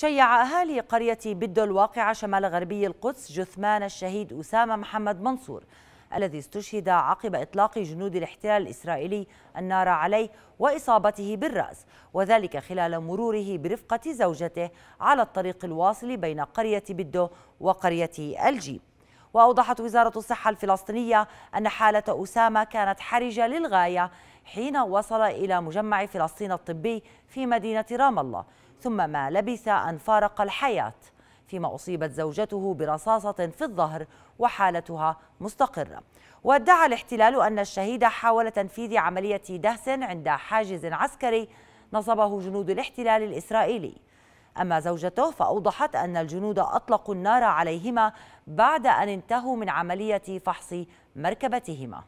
شيع أهالي قرية بدو الواقعة شمال غربي القدس جثمان الشهيد أسامة محمد منصور الذي استشهد عقب إطلاق جنود الاحتلال الإسرائيلي النار عليه وإصابته بالرأس وذلك خلال مروره برفقة زوجته على الطريق الواصل بين قرية بدو وقرية الجيب وأوضحت وزارة الصحة الفلسطينية أن حالة أسامة كانت حرجة للغاية حين وصل إلى مجمع فلسطين الطبي في مدينة رام الله ثم ما لبث أن فارق الحياة فيما أصيبت زوجته برصاصة في الظهر وحالتها مستقرة وادعى الاحتلال أن الشهيد حاول تنفيذ عملية دهس عند حاجز عسكري نصبه جنود الاحتلال الإسرائيلي أما زوجته فأوضحت أن الجنود أطلقوا النار عليهما بعد أن انتهوا من عملية فحص مركبتهما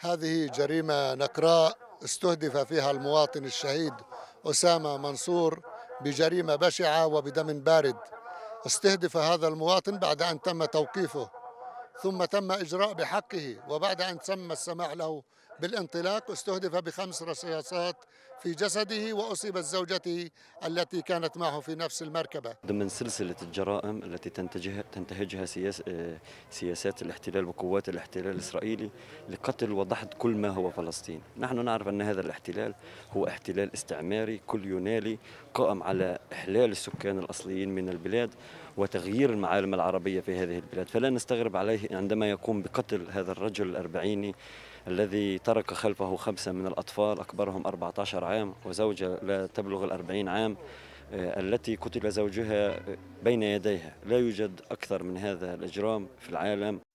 هذه جريمة نكراء استهدف فيها المواطن الشهيد أسامة منصور بجريمة بشعة وبدم بارد استهدف هذا المواطن بعد أن تم توقيفه ثم تم إجراء بحقه وبعد أن تم السماح له بالانطلاق استهدف بخمس رصاصات في جسده وأصيبت زوجته التي كانت معه في نفس المركبة ضمن سلسلة الجرائم التي تنتجها, تنتهجها سياس سياسات الاحتلال وقوات الاحتلال الإسرائيلي لقتل وضحت كل ما هو فلسطين نحن نعرف أن هذا الاحتلال هو احتلال استعماري كليونالي قائم على إحلال السكان الأصليين من البلاد وتغيير المعالم العربية في هذه البلاد فلا نستغرب عليه عندما يقوم بقتل هذا الرجل الأربعيني الذي ترك خلفه خمسة من الأطفال أكبرهم 14 عام وزوجة لا تبلغ الأربعين عام آه، التي قتل زوجها بين يديها لا يوجد أكثر من هذا الإجرام في العالم